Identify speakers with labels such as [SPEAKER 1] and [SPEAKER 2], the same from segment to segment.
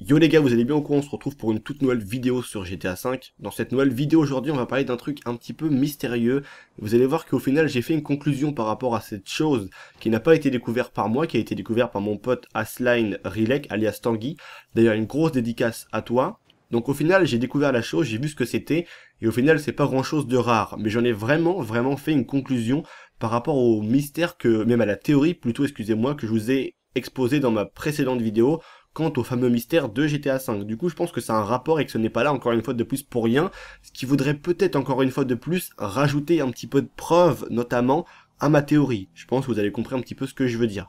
[SPEAKER 1] Yo les gars, vous allez bien au courant, on se retrouve pour une toute nouvelle vidéo sur GTA V. Dans cette nouvelle vidéo aujourd'hui, on va parler d'un truc un petit peu mystérieux. Vous allez voir qu'au final, j'ai fait une conclusion par rapport à cette chose qui n'a pas été découverte par moi, qui a été découverte par mon pote Asline Rilek, alias Tanguy. D'ailleurs, une grosse dédicace à toi. Donc au final, j'ai découvert la chose, j'ai vu ce que c'était, et au final, c'est pas grand chose de rare. Mais j'en ai vraiment, vraiment fait une conclusion par rapport au mystère que, même à la théorie plutôt, excusez-moi, que je vous ai exposé dans ma précédente vidéo quant au fameux mystère de GTA V. Du coup, je pense que c'est un rapport et que ce n'est pas là encore une fois de plus pour rien, ce qui voudrait peut-être encore une fois de plus rajouter un petit peu de preuves, notamment à ma théorie. Je pense que vous avez compris un petit peu ce que je veux dire.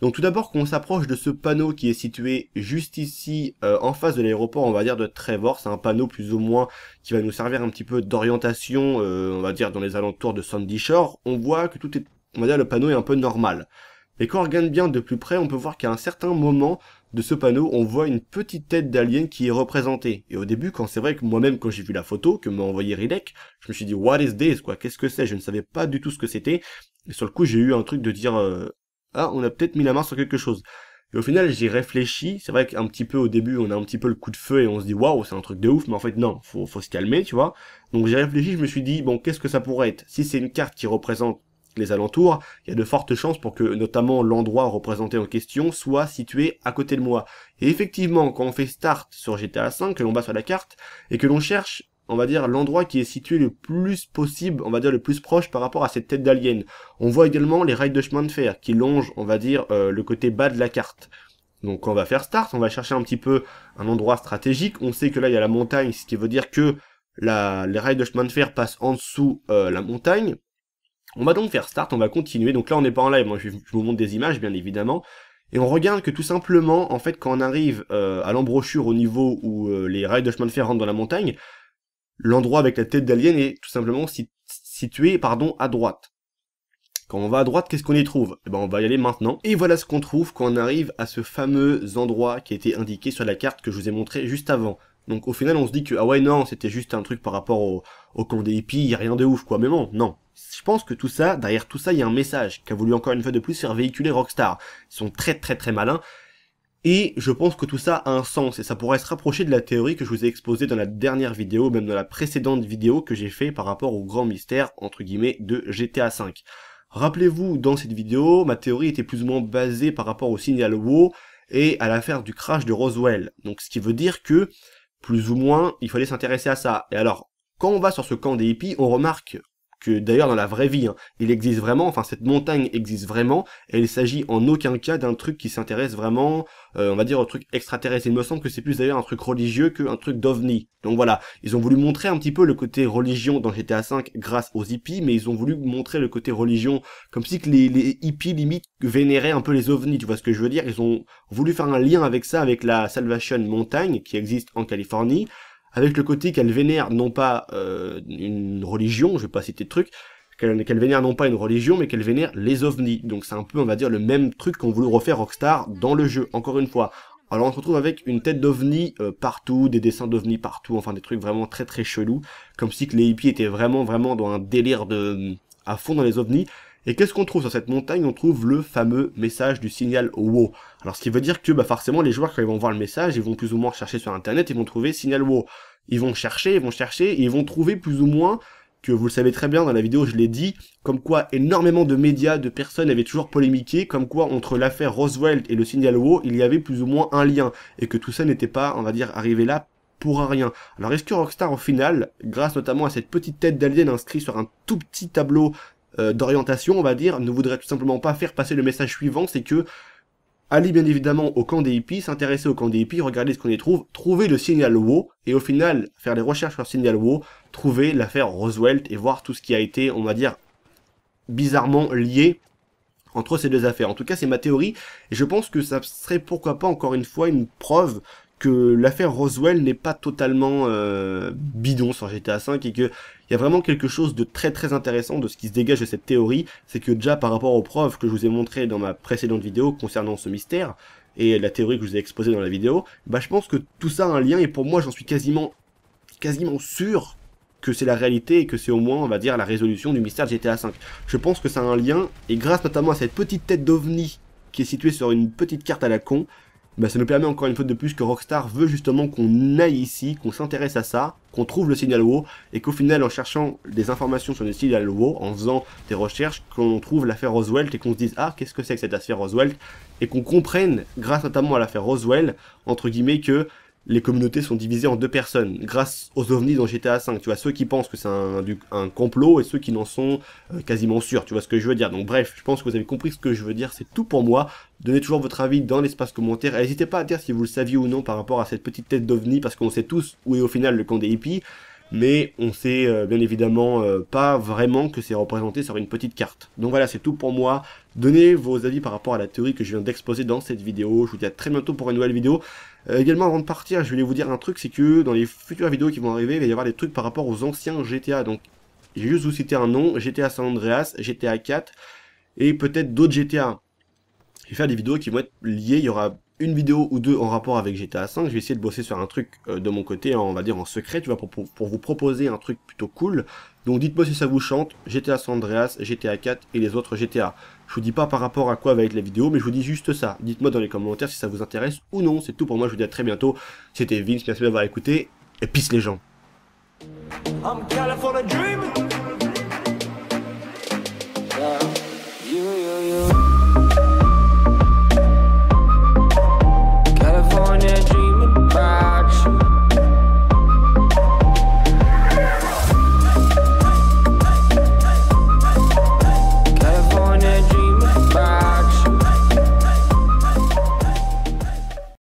[SPEAKER 1] Donc tout d'abord, quand on s'approche de ce panneau qui est situé juste ici, euh, en face de l'aéroport, on va dire, de Trevor. C'est un panneau plus ou moins qui va nous servir un petit peu d'orientation, euh, on va dire, dans les alentours de Sandy Shore. On voit que tout est, on va dire, le panneau est un peu normal. Mais quand on regarde bien de plus près, on peut voir qu'à un certain moment, de ce panneau, on voit une petite tête d'alien qui est représentée. Et au début, quand c'est vrai que moi-même, quand j'ai vu la photo que m'a envoyé Rilek, je me suis dit, what is this, quoi? Qu'est-ce que c'est? Je ne savais pas du tout ce que c'était. Et sur le coup, j'ai eu un truc de dire, euh, ah, on a peut-être mis la main sur quelque chose. Et au final, j'ai réfléchi. C'est vrai qu'un petit peu au début, on a un petit peu le coup de feu et on se dit waouh, c'est un truc de ouf. Mais en fait, non, faut, faut se calmer, tu vois. Donc j'ai réfléchi. Je me suis dit bon, qu'est-ce que ça pourrait être Si c'est une carte qui représente les alentours, il y a de fortes chances pour que notamment l'endroit représenté en question soit situé à côté de moi. Et effectivement, quand on fait start sur GTA V, que l'on bat sur la carte, et que l'on cherche, on va dire, l'endroit qui est situé le plus possible, on va dire le plus proche par rapport à cette tête d'alien, on voit également les rails de chemin de fer qui longent, on va dire, euh, le côté bas de la carte. Donc quand on va faire start, on va chercher un petit peu un endroit stratégique, on sait que là il y a la montagne, ce qui veut dire que les rails de chemin de fer passent en dessous euh, la montagne, on va donc faire start, on va continuer. Donc là, on n'est pas en live, moi je, vous montre des images, bien évidemment. Et on regarde que tout simplement, en fait, quand on arrive euh, à l'embrochure au niveau où euh, les rails de chemin de fer rentrent dans la montagne, l'endroit avec la tête d'alien est tout simplement situé pardon, à droite. Quand on va à droite, qu'est-ce qu'on y trouve Eh ben, on va y aller maintenant. Et voilà ce qu'on trouve quand on arrive à ce fameux endroit qui a été indiqué sur la carte que je vous ai montré juste avant. Donc au final, on se dit que ah ouais non, c'était juste un truc par rapport au, camp des hippies, y rien de ouf quoi. Mais non, non. Je pense que tout ça, derrière tout ça, il y a un message qu'a voulu encore une fois de plus faire véhiculer Rockstar. Ils sont très très très malins. Et je pense que tout ça a un sens et ça pourrait se rapprocher de la théorie que je vous ai exposée dans la dernière vidéo, même dans la précédente vidéo que j'ai fait par rapport au grand mystère entre guillemets de GTA V. Rappelez-vous, dans cette vidéo, ma théorie était plus ou moins basée par rapport au signal WoW et à l'affaire du crash de Roswell. Donc ce qui veut dire que plus ou moins, il fallait s'intéresser à ça. Et alors, quand on va sur ce camp des hippies, on remarque que d'ailleurs dans la vraie vie. Hein, il existe vraiment, enfin cette montagne existe vraiment, et il s'agit en aucun cas d'un truc qui s'intéresse vraiment, euh, on va dire, au truc extraterrestre. Il me semble que c'est plus d'ailleurs un truc religieux qu'un truc d'ovni. Donc voilà, ils ont voulu montrer un petit peu le côté religion dans GTA V grâce aux hippies, mais ils ont voulu montrer le côté religion comme si que les, hippies limite vénéraient un peu les ovnis, tu vois ce que je veux dire Ils ont voulu faire un lien avec ça, avec la Salvation Montagne qui existe en Californie, avec le côté qu'elle vénère non pas euh, une religion, je vais pas citer de truc, qu'elle vénère non pas une religion, mais qu'elle vénère les ovnis. Donc c'est un peu, on va dire, le même truc qu'on voulait refaire Rockstar dans le jeu, encore une fois. Alors on se retrouve avec une tête d'ovnis euh, partout, des dessins d'ovnis partout, enfin des trucs vraiment très très chelous, comme si que les hippies étaient vraiment vraiment dans un délire de à fond dans les ovnis, et qu'est-ce qu'on trouve sur cette montagne On trouve le fameux message du signal WoW. Alors ce qui veut dire que bah, forcément les joueurs quand ils vont voir le message, ils vont plus ou moins chercher sur internet, ils vont trouver signal WoW. Ils vont chercher, ils vont chercher, et ils vont trouver plus ou moins que vous le savez très bien dans la vidéo, je l'ai dit, comme quoi énormément de médias, de personnes avaient toujours polémiqué, comme quoi entre l'affaire Roswell et le signal WoW, il y avait plus ou moins un lien, et que tout ça n'était pas, on va dire, arrivé là pour rien. Alors est-ce que Rockstar au final, grâce notamment à cette petite tête d'alien inscrite sur un tout petit tableau euh, d'orientation, on va dire, ne voudrait tout simplement pas faire passer le message suivant, c'est que allez bien évidemment au camp des hippies, s'intéresser au camp des hippies, regarder ce qu'on y trouve, trouver le signal WO, et au final, faire les recherches sur le signal WO, trouver l'affaire Roosevelt et voir tout ce qui a été, on va dire, bizarrement lié entre ces deux affaires. En tout cas, c'est ma théorie, et je pense que ça serait pourquoi pas encore une fois une preuve que l'affaire Roswell n'est pas totalement euh, bidon sur GTA V et que il y a vraiment quelque chose de très très intéressant de ce qui se dégage de cette théorie, c'est que déjà par rapport aux preuves que je vous ai montrées dans ma précédente vidéo concernant ce mystère et la théorie que je vous ai exposée dans la vidéo, bah je pense que tout ça a un lien et pour moi j'en suis quasiment quasiment sûr que c'est la réalité et que c'est au moins, on va dire, la résolution du mystère de GTA V. Je pense que ça a un lien, et grâce notamment à cette petite tête d'ovni qui est située sur une petite carte à la con, bah, ça nous permet encore une fois de plus que Rockstar veut justement qu'on aille ici, qu'on s'intéresse à ça, qu'on trouve le signal WoW, et qu'au final, en cherchant des informations sur le signal WoW, en faisant des recherches, qu'on trouve l'affaire Roswell et qu'on se dise « Ah, qu'est-ce que c'est que cette affaire Roswell ?» et qu'on comprenne, grâce notamment à l'affaire Roswell, entre guillemets, que les communautés sont divisées en deux personnes grâce aux ovnis dans GTA V. Tu vois, ceux qui pensent que c'est un, complot et ceux qui n'en sont euh, quasiment sûrs. Tu vois ce que je veux dire. Donc bref, je pense que vous avez compris ce que je veux dire. C'est tout pour moi. Donnez toujours votre avis dans l'espace commentaire. N'hésitez pas à dire si vous le saviez ou non par rapport à cette petite tête d'ovni parce qu'on sait tous où est au final le camp des hippies mais on sait euh, bien évidemment euh, pas vraiment que c'est représenté sur une petite carte. Donc voilà, c'est tout pour moi. Donnez vos avis par rapport à la théorie que je viens d'exposer dans cette vidéo. Je vous dis à très bientôt pour une nouvelle vidéo. Euh, également, avant de partir, je voulais vous dire un truc, c'est que dans les futures vidéos qui vont arriver, il va y avoir des trucs par rapport aux anciens GTA. Donc, Je vais juste vous citer un nom, GTA San Andreas, GTA 4, et peut-être d'autres GTA. Je vais faire des vidéos qui vont être liées, il y aura une vidéo ou deux en rapport avec GTA V, je vais essayer de bosser sur un truc euh, de mon côté, hein, on va dire en secret, tu vois, pour, vous proposer un truc plutôt cool. Donc dites-moi si ça vous chante, GTA Sandreas, GTA 4 et les autres GTA. Je vous dis pas par rapport à quoi va être la vidéo, mais je vous dis juste ça. Dites-moi dans les commentaires si ça vous intéresse ou non, c'est tout pour moi, je vous dis à très bientôt. C'était Vince, merci d'avoir écouté, et peace les gens